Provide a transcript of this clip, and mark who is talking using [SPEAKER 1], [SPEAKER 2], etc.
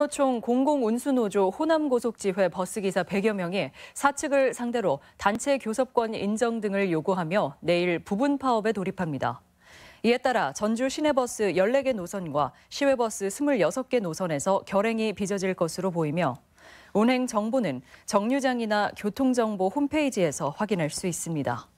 [SPEAKER 1] 서초총 공공운수노조 호남고속지회 버스기사 100여 명이 사측을 상대로 단체 교섭권 인정 등을 요구하며 내일 부분 파업에 돌입합니다. 이에 따라 전주 시내버스 14개 노선과 시외버스 26개 노선에서 결행이 빚어질 것으로 보이며 운행 정보는 정류장이나 교통정보 홈페이지에서 확인할 수 있습니다.